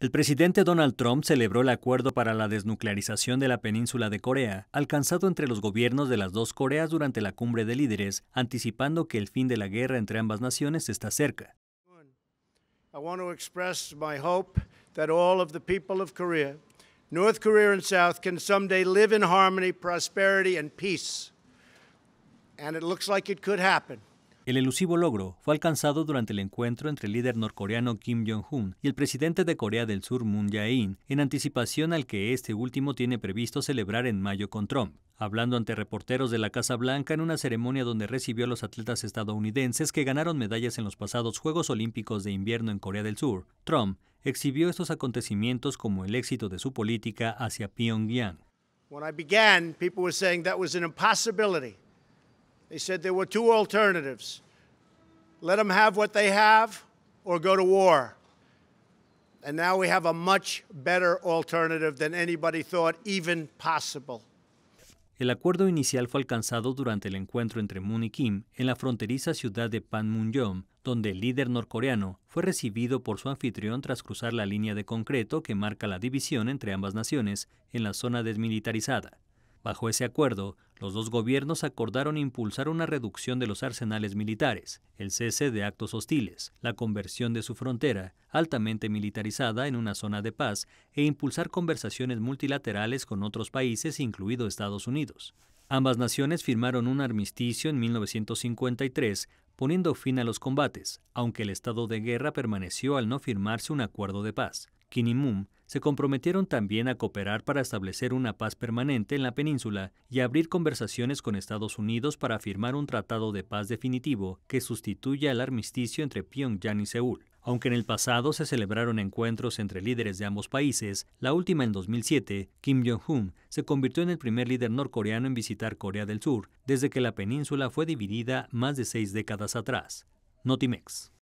El presidente Donald Trump celebró el acuerdo para la desnuclearización de la península de Corea, alcanzado entre los gobiernos de las dos Coreas durante la cumbre de líderes, anticipando que el fin de la guerra entre ambas naciones está cerca. I want to express my And it looks like it could happen. El elusivo logro fue alcanzado durante el encuentro entre el líder norcoreano Kim Jong-un y el presidente de Corea del Sur Moon Jae-in, en anticipación al que este último tiene previsto celebrar en mayo con Trump. Hablando ante reporteros de la Casa Blanca en una ceremonia donde recibió a los atletas estadounidenses que ganaron medallas en los pasados Juegos Olímpicos de Invierno en Corea del Sur, Trump exhibió estos acontecimientos como el éxito de su política hacia Pyongyang. When I began, people were saying that was an impossibility. They said there were two alternatives let them have what they have or go to war. And now we have a much better alternative than anybody thought even El acuerdo inicial fue alcanzado durante el encuentro entre Moon y Kim en la fronteriza ciudad de Panmunjom, donde el líder norcoreano fue recibido por su anfitrión tras cruzar la línea de concreto que marca la división entre ambas naciones en la zona desmilitarizada. Bajo ese acuerdo, los dos gobiernos acordaron impulsar una reducción de los arsenales militares, el cese de actos hostiles, la conversión de su frontera, altamente militarizada, en una zona de paz e impulsar conversaciones multilaterales con otros países, incluido Estados Unidos. Ambas naciones firmaron un armisticio en 1953 poniendo fin a los combates, aunque el estado de guerra permaneció al no firmarse un acuerdo de paz. Kinimum se comprometieron también a cooperar para establecer una paz permanente en la península y abrir conversaciones con Estados Unidos para firmar un tratado de paz definitivo que sustituya el armisticio entre Pyongyang y Seúl. Aunque en el pasado se celebraron encuentros entre líderes de ambos países, la última en 2007, Kim Jong-un se convirtió en el primer líder norcoreano en visitar Corea del Sur desde que la península fue dividida más de seis décadas atrás. Notimex.